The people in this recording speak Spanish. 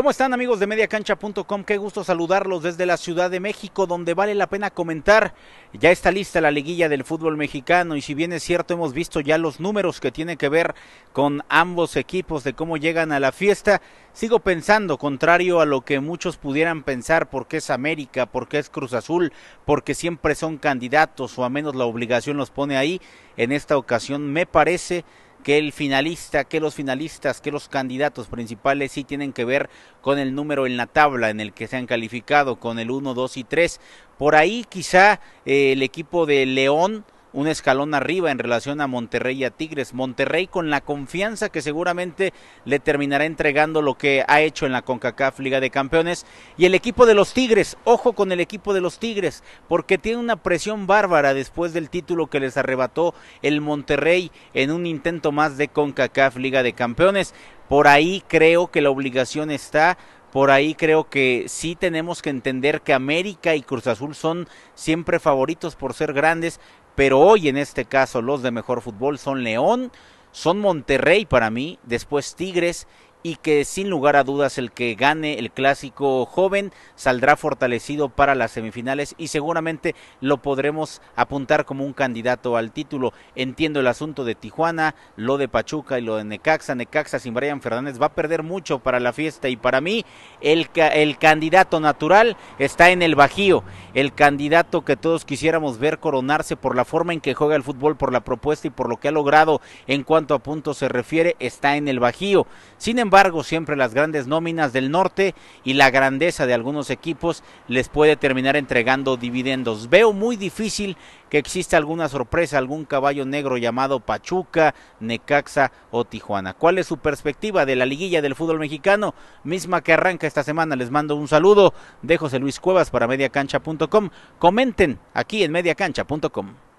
¿Cómo están amigos de mediacancha.com? Qué gusto saludarlos desde la Ciudad de México, donde vale la pena comentar. Ya está lista la liguilla del fútbol mexicano y si bien es cierto hemos visto ya los números que tienen que ver con ambos equipos de cómo llegan a la fiesta, sigo pensando, contrario a lo que muchos pudieran pensar, porque es América, porque es Cruz Azul, porque siempre son candidatos o a menos la obligación los pone ahí, en esta ocasión me parece que el finalista, que los finalistas, que los candidatos principales sí tienen que ver con el número en la tabla en el que se han calificado, con el 1, 2 y 3. Por ahí quizá eh, el equipo de León un escalón arriba en relación a Monterrey y a Tigres. Monterrey con la confianza que seguramente le terminará entregando lo que ha hecho en la CONCACAF Liga de Campeones. Y el equipo de los Tigres, ojo con el equipo de los Tigres, porque tiene una presión bárbara después del título que les arrebató el Monterrey en un intento más de CONCACAF Liga de Campeones. Por ahí creo que la obligación está por ahí creo que sí tenemos que entender que América y Cruz Azul son siempre favoritos por ser grandes, pero hoy en este caso los de mejor fútbol son León, son Monterrey para mí, después Tigres y que sin lugar a dudas el que gane el clásico joven saldrá fortalecido para las semifinales y seguramente lo podremos apuntar como un candidato al título. Entiendo el asunto de Tijuana, lo de Pachuca y lo de Necaxa. Necaxa sin Brian Fernández va a perder mucho para la fiesta y para mí el, el candidato natural está en el Bajío, el candidato que todos quisiéramos ver coronarse por la forma en que juega el fútbol, por la propuesta y por lo que ha logrado en cuanto a puntos se refiere, está en el Bajío. Sin embargo, embargo, siempre las grandes nóminas del norte y la grandeza de algunos equipos les puede terminar entregando dividendos. Veo muy difícil que exista alguna sorpresa, algún caballo negro llamado Pachuca, Necaxa o Tijuana. ¿Cuál es su perspectiva de la liguilla del fútbol mexicano? Misma que arranca esta semana. Les mando un saludo de José Luis Cuevas para mediacancha.com. Comenten aquí en mediacancha.com.